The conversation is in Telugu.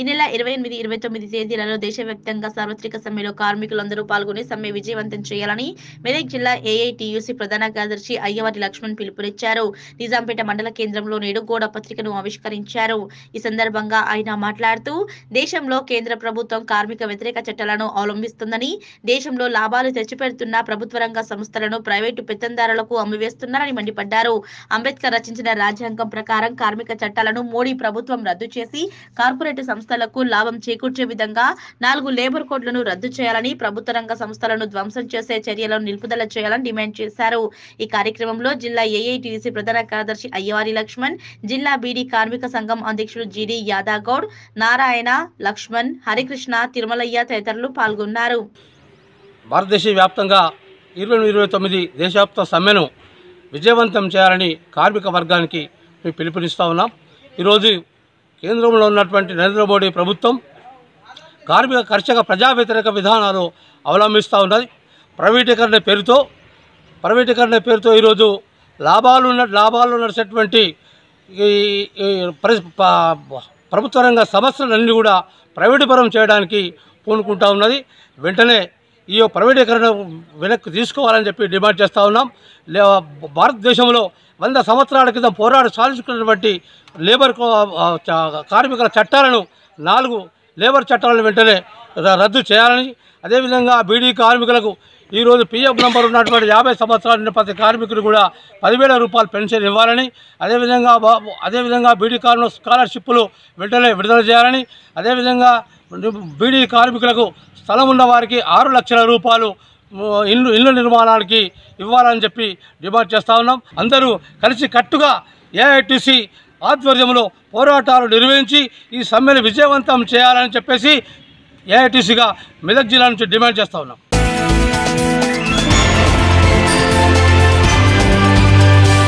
ఈ నెల ఇరవై ఎనిమిది ఇరవై తొమ్మిది తేదీలలో దేశవ్యాప్తంగా సార్వత్రిక సమ్మెలో కార్మికులందరూ పాల్గొని సమ్మె విజయవంతం చేయాలని మెదక్ జిల్లా ఏఐటియుసి ప్రధాన కార్యదర్శి అయ్యవారి లక్ష్మణ్ పిలుపునిచ్చారు నిజాంపేట మండల కేంద్రంలో నేడు గోడ పత్రికను ఆవిష్కరించారు ఈ సందర్భంగా ఆయన మాట్లాడుతూ దేశంలో కేంద్ర ప్రభుత్వం కార్మిక వ్యతిరేక చట్టాలను అవలంబిస్తుందని దేశంలో లాభాలు తెచ్చిపెడుతున్న ప్రభుత్వ రంగ సంస్థలను ప్రైవేటు పెత్తందారులకు అమ్మివేస్తున్నారని మండిపడ్డారు అంబేద్కర్ రచించిన రాజ్యాంగం ప్రకారం కార్మిక చట్టాలను మోడీ ప్రభుత్వం రద్దు చేసి కార్పొరేట్ సంస్థ సంస్థలకు లాభం చేకూర్చే విధంగా నాలుగు లేబర్ కోడ్లను రద్దు చేయాలని ప్రభుత్వ రంగ సంస్థలను ధ్వంసం చేసే చర్యలను నిలుపుదల చేయాలని డిమాండ్ చేశారు ఈ కార్యక్రమంలో జిల్లా ఏఐటీసీ ప్రధాన కార్యదర్శి అయ్యవారి లక్ష్మణ్ జిల్లా బీడీ కార్మిక సంఘం అధ్యక్షుడు జిడి యాదాగౌడ్ నారాయణ లక్ష్మణ్ హరికృష్ణ తిరుమలయ్య తదితరులు పాల్గొన్నారు భారతదేశ వ్యాప్తంగా ఇరవై ఇరవై తొమ్మిది దేశవ్యాప్త సమ్మెను విజయవంతం చేయాలని కార్మిక వర్గానికి మేము పిలుపునిస్తూ ఉన్నాం ఈరోజు కేంద్రంలో ఉన్నటువంటి నరేంద్ర మోడీ ప్రభుత్వం కార్మిక కర్షక ప్రజా వ్యతిరేక విధానాలు అవలంబిస్తూ ఉన్నది ప్రైవేటీకరణ పేరుతో ప్రైవేటీకరణ పేరుతో ఈరోజు లాభాలు లాభాలు నడిచేటువంటి ఈ ప్రభుత్వ రంగ సమస్యలన్నీ కూడా ప్రైవేటీపరం చేయడానికి పూనుకుంటా ఉన్నది వెంటనే ఈ ప్రైవేటీకరణ వెనక్కి తీసుకోవాలని చెప్పి డిమాండ్ చేస్తూ ఉన్నాం భారతదేశంలో వంద సంవత్సరాల క్రితం పోరాడు సాధించుకున్నటువంటి లేబర్ కార్మికుల చట్టాలను నాలుగు లేబర్ చట్టాలను వెంటనే రద్దు చేయాలని అదేవిధంగా బీడీ కార్మికులకు ఈరోజు పిఎఫ్ నంబర్ ఉన్నటువంటి యాభై సంవత్సరాల ప్రతి కార్మికులు కూడా పదివేల రూపాయలు పెన్షన్ ఇవ్వాలని అదేవిధంగా అదేవిధంగా బీడీ కార్మికుల స్కాలర్షిప్లు వెంటనే విడుదల చేయాలని అదేవిధంగా బీడీ కార్మికులకు స్థలం ఉన్న వారికి ఆరు లక్షల రూపాయలు ఇల్లు ఇల్లు నిర్మాణానికి ఇవ్వాలని చెప్పి డిమాండ్ చేస్తూ ఉన్నాం అందరూ కలిసి కట్టుగా ఏఐటీసీ ఆధ్వర్యంలో పోరాటాలు నిర్వహించి ఈ సమ్మెను విజయవంతం చేయాలని చెప్పేసి ఏఐటీసీగా మెదక్ జిల్లా నుంచి డిమాండ్ చేస్తూ ఉన్నాం